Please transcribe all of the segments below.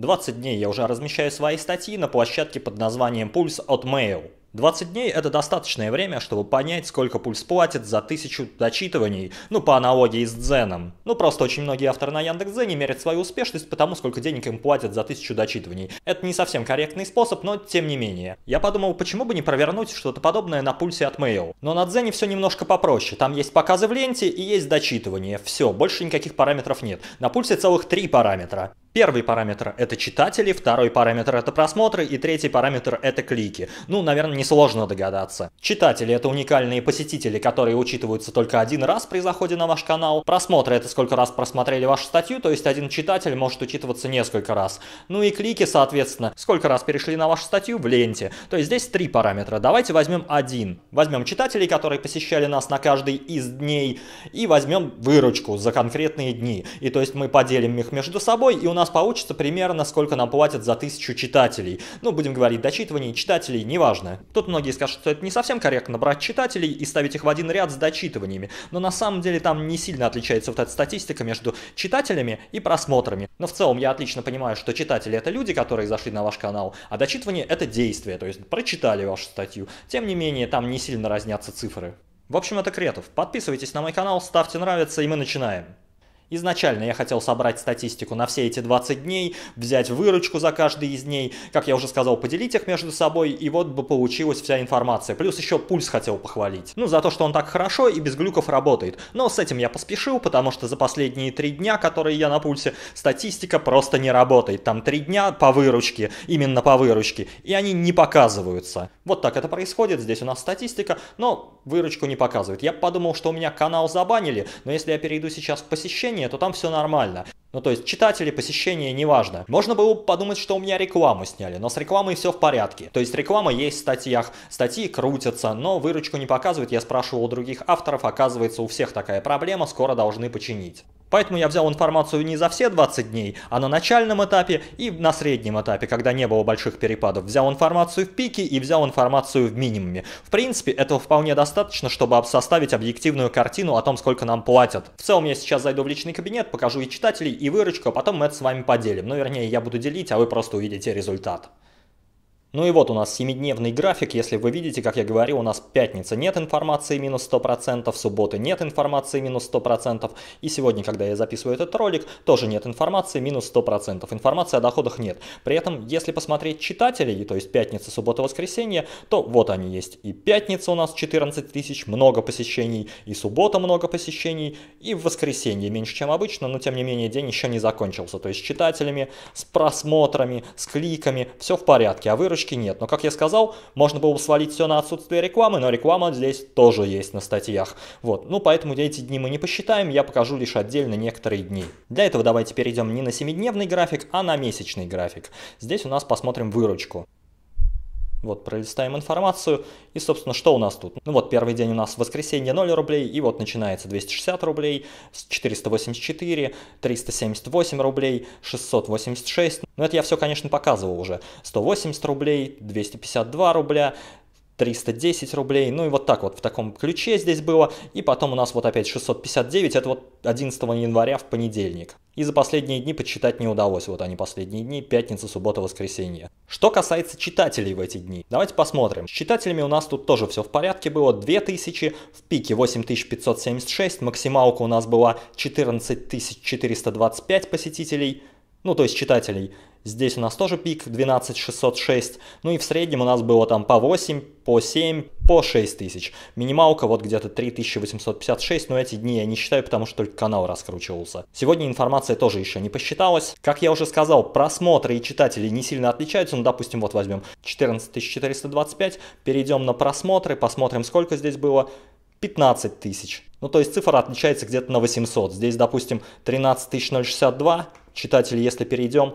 20 дней я уже размещаю свои статьи на площадке под названием «Пульс от Mail». 20 дней это достаточное время, чтобы понять, сколько пульс платит за тысячу дочитываний, ну по аналогии с Дзеном. Ну просто очень многие авторы на Яндекс.Дзене мерят свою успешность по тому, сколько денег им платят за тысячу дочитываний. Это не совсем корректный способ, но тем не менее. Я подумал, почему бы не провернуть что-то подобное на пульсе от Mail. Но на Дзене все немножко попроще. Там есть показы в ленте и есть дочитывание. Все, больше никаких параметров нет. На пульсе целых три параметра. Первый параметр – это читатели, второй параметр – это просмотры, и третий параметр – это клики. Ну, наверное, несложно догадаться. Читатели – это уникальные посетители, которые учитываются только один раз при заходе на ваш канал. Просмотры – это сколько раз просмотрели вашу статью, то есть один читатель может учитываться несколько раз. Ну и клики, соответственно, сколько раз перешли на вашу статью в ленте. То есть здесь три параметра. Давайте возьмем один. Возьмем читателей, которые посещали нас на каждый из дней, и возьмем выручку за конкретные дни. И то есть мы поделим их между собой, и у нас нас получится примерно сколько нам платят за тысячу читателей. Ну, будем говорить, дочитываний, читателей, неважно. Тут многие скажут, что это не совсем корректно брать читателей и ставить их в один ряд с дочитываниями. Но на самом деле там не сильно отличается вот эта статистика между читателями и просмотрами. Но в целом я отлично понимаю, что читатели это люди, которые зашли на ваш канал, а дочитывание это действие, то есть прочитали вашу статью. Тем не менее, там не сильно разнятся цифры. В общем, это Кретов. Подписывайтесь на мой канал, ставьте нравится, и мы начинаем. Изначально я хотел собрать статистику на все эти 20 дней, взять выручку за каждый из дней, как я уже сказал, поделить их между собой, и вот бы получилась вся информация. Плюс еще пульс хотел похвалить. Ну, за то, что он так хорошо и без глюков работает. Но с этим я поспешил, потому что за последние три дня, которые я на пульсе, статистика просто не работает. Там три дня по выручке, именно по выручке, и они не показываются. Вот так это происходит, здесь у нас статистика, но выручку не показывает. Я подумал, что у меня канал забанили, но если я перейду сейчас в посещение, приложение, то там все нормально. Ну то есть читатели, посещение, неважно. Можно было бы подумать, что у меня рекламу сняли, но с рекламой все в порядке. То есть реклама есть в статьях, статьи крутятся, но выручку не показывают. Я спрашивал у других авторов, оказывается у всех такая проблема, скоро должны починить. Поэтому я взял информацию не за все 20 дней, а на начальном этапе и на среднем этапе, когда не было больших перепадов. Взял информацию в пике и взял информацию в минимуме. В принципе, этого вполне достаточно, чтобы составить объективную картину о том, сколько нам платят. В целом, я сейчас зайду в личный кабинет, покажу и читателей, и выручку, а потом мы это с вами поделим. Ну, вернее, я буду делить, а вы просто увидите результат. Ну и вот у нас 7-дневный график, если вы видите, как я говорил, у нас пятница нет информации минус 100%, субботы нет информации минус 100%, и сегодня, когда я записываю этот ролик, тоже нет информации минус 100%, информации о доходах нет. При этом, если посмотреть читателей, то есть пятница, суббота, воскресенье, то вот они есть. И пятница у нас 14 тысяч, много посещений, и суббота много посещений, и в воскресенье меньше, чем обычно, но тем не менее день еще не закончился. То есть с читателями, с просмотрами, с кликами, все в порядке, а выручка точки нет. Но, как я сказал, можно было бы свалить все на отсутствие рекламы, но реклама здесь тоже есть на статьях. Вот, ну поэтому эти дни мы не посчитаем, я покажу лишь отдельно некоторые дни. Для этого давайте перейдем не на 7-дневный график, а на месячный график. Здесь у нас посмотрим выручку. Вот, пролистаем информацию. И, собственно, что у нас тут? Ну вот, первый день у нас воскресенье 0 рублей, и вот начинается 260 рублей, 484, 378 рублей, 686. Ну это я все, конечно, показывал уже. 180 рублей, 252 рубля, 310 рублей, ну и вот так вот в таком ключе здесь было, и потом у нас вот опять 659, это вот 11 января в понедельник. И за последние дни подсчитать не удалось, вот они последние дни, пятница, суббота, воскресенье. Что касается читателей в эти дни, давайте посмотрим. С читателями у нас тут тоже все в порядке было, 2000, в пике 8576, максималка у нас была 14425 посетителей, ну то есть читателей, Здесь у нас тоже пик 12606. Ну и в среднем у нас было там по 8, по 7, по 6 тысяч. Минималка вот где-то 3856, но эти дни я не считаю, потому что только канал раскручивался. Сегодня информация тоже еще не посчиталась. Как я уже сказал, просмотры и читатели не сильно отличаются. Ну, допустим, вот возьмем 14425, перейдем на просмотры, посмотрим, сколько здесь было. 15 тысяч. Ну, то есть цифра отличается где-то на 800. Здесь, допустим, 13 062 читатели, если перейдем,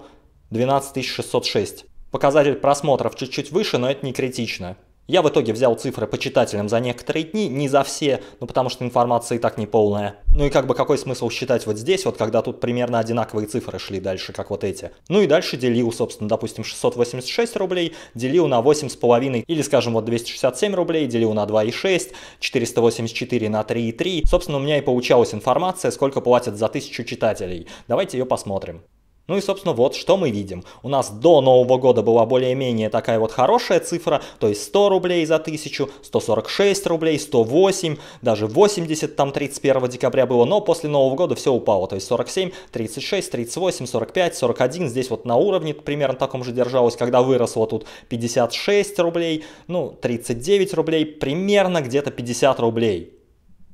12606. Показатель просмотров чуть-чуть выше, но это не критично. Я в итоге взял цифры по читателям за некоторые дни, не за все, ну потому что информация и так не полная. Ну и как бы какой смысл считать вот здесь, вот когда тут примерно одинаковые цифры шли дальше, как вот эти. Ну и дальше делил, собственно, допустим, 686 рублей, делил на 8,5 или, скажем, вот 267 рублей, делил на 2,6, 484 на 3,3. Собственно, у меня и получалась информация, сколько платят за тысячу читателей. Давайте ее посмотрим. Ну и, собственно, вот что мы видим. У нас до Нового года была более-менее такая вот хорошая цифра, то есть 100 рублей за 1000, 146 рублей, 108, даже 80 там 31 декабря было, но после Нового года все упало, то есть 47, 36, 38, 45, 41, здесь вот на уровне примерно таком же держалось, когда выросло тут 56 рублей, ну 39 рублей, примерно где-то 50 рублей.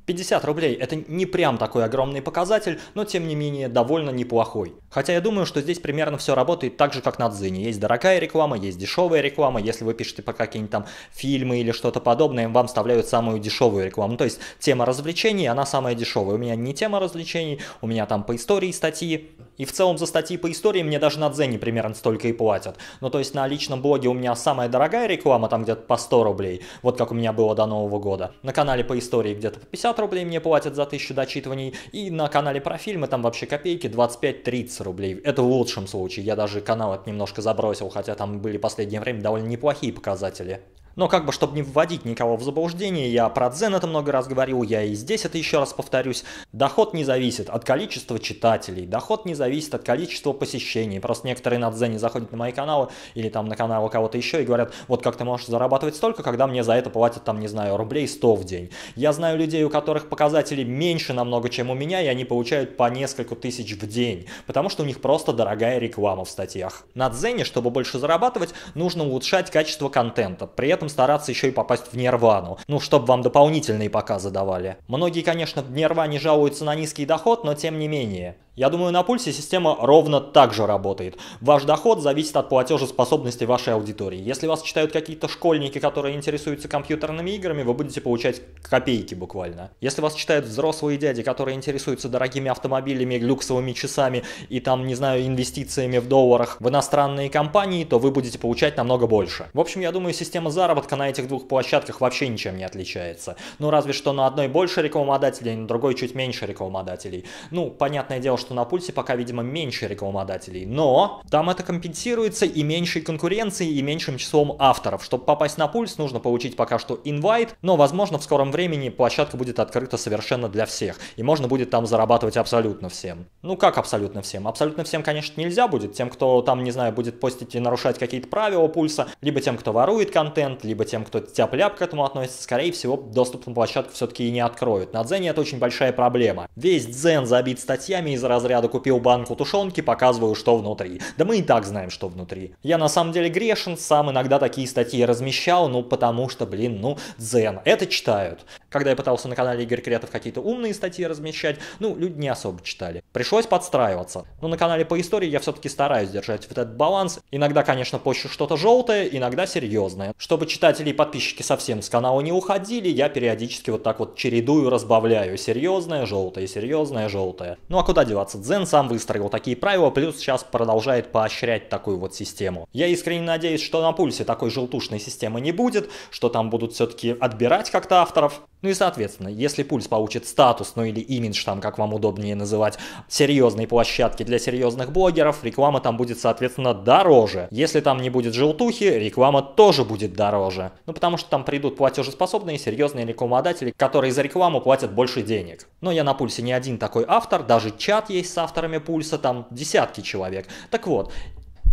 50 рублей – это не прям такой огромный показатель, но тем не менее довольно неплохой. Хотя я думаю, что здесь примерно все работает так же, как на Дзине. Есть дорогая реклама, есть дешевая реклама. Если вы пишете по какие-нибудь там фильмы или что-то подобное, вам вставляют самую дешевую рекламу. То есть тема развлечений, она самая дешевая. У меня не тема развлечений, у меня там по истории статьи. И в целом за статьи по истории мне даже на Дзене примерно столько и платят. Ну то есть на личном блоге у меня самая дорогая реклама, там где-то по 100 рублей, вот как у меня было до Нового года. На канале по истории где-то по 50 рублей мне платят за 1000 дочитываний, и на канале про фильмы там вообще копейки 25-30 рублей. Это в лучшем случае, я даже канал это немножко забросил, хотя там были последнее время довольно неплохие показатели. Но как бы, чтобы не вводить никого в заблуждение, я про дзен это много раз говорил, я и здесь это еще раз повторюсь. Доход не зависит от количества читателей, доход не зависит от количества посещений. Просто некоторые на дзене заходят на мои каналы или там на каналы кого-то еще и говорят, вот как ты можешь зарабатывать столько, когда мне за это платят там, не знаю, рублей 100 в день. Я знаю людей, у которых показатели меньше намного, чем у меня, и они получают по несколько тысяч в день, потому что у них просто дорогая реклама в статьях. На дзене, чтобы больше зарабатывать, нужно улучшать качество контента. При этом этом стараться еще и попасть в нирвану, ну, чтобы вам дополнительные показы давали. Многие, конечно, в нирване жалуются на низкий доход, но тем не менее. Я думаю, на пульсе система ровно так же работает. Ваш доход зависит от платежеспособности вашей аудитории. Если вас читают какие-то школьники, которые интересуются компьютерными играми, вы будете получать копейки буквально. Если вас читают взрослые дяди, которые интересуются дорогими автомобилями, люксовыми часами и там, не знаю, инвестициями в долларах в иностранные компании, то вы будете получать намного больше. В общем, я думаю, система заработка на этих двух площадках вообще ничем не отличается. Ну, разве что на одной больше рекламодателей, на другой чуть меньше рекламодателей. Ну, понятное дело, что на пульсе пока, видимо, меньше рекламодателей, но там это компенсируется и меньшей конкуренцией, и меньшим числом авторов. Чтобы попасть на пульс, нужно получить пока что инвайт, но, возможно, в скором времени площадка будет открыта совершенно для всех, и можно будет там зарабатывать абсолютно всем. Ну как абсолютно всем? Абсолютно всем, конечно, нельзя будет, тем, кто там, не знаю, будет постить и нарушать какие-то правила пульса, либо тем, кто ворует контент, либо тем, кто тяп к этому относится, скорее всего, доступ на площадку все-таки и не откроют. На Дзене это очень большая проблема. Весь Дзен забит статьями из разряда купил банку тушенки, показываю, что внутри. Да мы и так знаем, что внутри. Я на самом деле грешен, сам иногда такие статьи размещал, ну потому что, блин, ну дзен. Это читают. Когда я пытался на канале Игорь Кретов какие-то умные статьи размещать, ну, люди не особо читали. Пришлось подстраиваться. Но на канале по истории я все-таки стараюсь держать вот этот баланс. Иногда, конечно, пощу что-то желтое, иногда серьезное. Чтобы читатели и подписчики совсем с канала не уходили, я периодически вот так вот чередую, разбавляю. Серьезное, желтое, серьезное, желтое. Ну а куда деваться? 20 Дзен сам выстроил такие правила, плюс сейчас продолжает поощрять такую вот систему. Я искренне надеюсь, что на пульсе такой желтушной системы не будет, что там будут все-таки отбирать как-то авторов, ну и, соответственно, если пульс получит статус, ну или имидж, там, как вам удобнее называть, серьезной площадки для серьезных блогеров, реклама там будет, соответственно, дороже. Если там не будет желтухи, реклама тоже будет дороже. Ну потому что там придут платежеспособные серьезные рекламодатели, которые за рекламу платят больше денег. Но я на пульсе не один такой автор, даже чат есть с авторами пульса, там десятки человек. Так вот,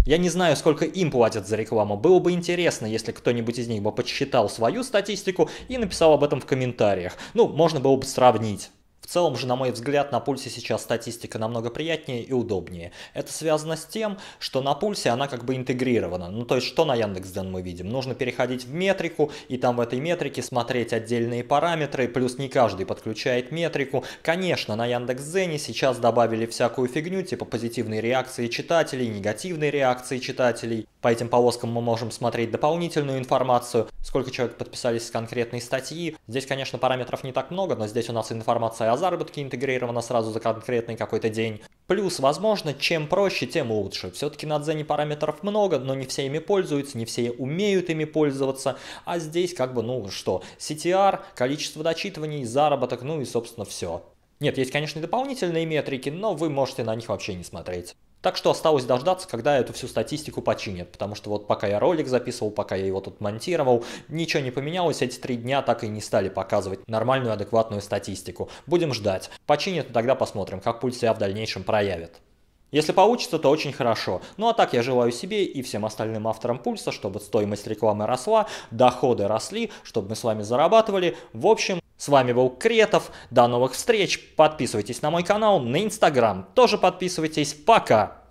я не знаю, сколько им платят за рекламу. Было бы интересно, если кто-нибудь из них бы подсчитал свою статистику и написал об этом в комментариях. Ну, можно было бы сравнить. В целом же, на мой взгляд, на пульсе сейчас статистика намного приятнее и удобнее. Это связано с тем, что на пульсе она как бы интегрирована. Ну то есть что на Яндекс.Дзен мы видим? Нужно переходить в метрику и там в этой метрике смотреть отдельные параметры, плюс не каждый подключает метрику. Конечно, на Яндекс.Дзене сейчас добавили всякую фигню, типа позитивные реакции читателей, негативные реакции читателей. По этим полоскам мы можем смотреть дополнительную информацию, сколько человек подписались с конкретной статьи. Здесь, конечно, параметров не так много, но здесь у нас информация о заработки интегрировано сразу за конкретный какой-то день. Плюс, возможно, чем проще, тем лучше. Все-таки на Дзене параметров много, но не все ими пользуются, не все умеют ими пользоваться. А здесь как бы, ну что, CTR, количество дочитываний, заработок, ну и собственно все. Нет, есть, конечно, дополнительные метрики, но вы можете на них вообще не смотреть. Так что осталось дождаться, когда эту всю статистику починят, потому что вот пока я ролик записывал, пока я его тут монтировал, ничего не поменялось, эти три дня так и не стали показывать нормальную адекватную статистику. Будем ждать. Починят, ну тогда посмотрим, как пульс себя в дальнейшем проявит. Если получится, то очень хорошо. Ну а так я желаю себе и всем остальным авторам пульса, чтобы стоимость рекламы росла, доходы росли, чтобы мы с вами зарабатывали. В общем, с вами был Кретов, до новых встреч, подписывайтесь на мой канал, на инстаграм тоже подписывайтесь, пока!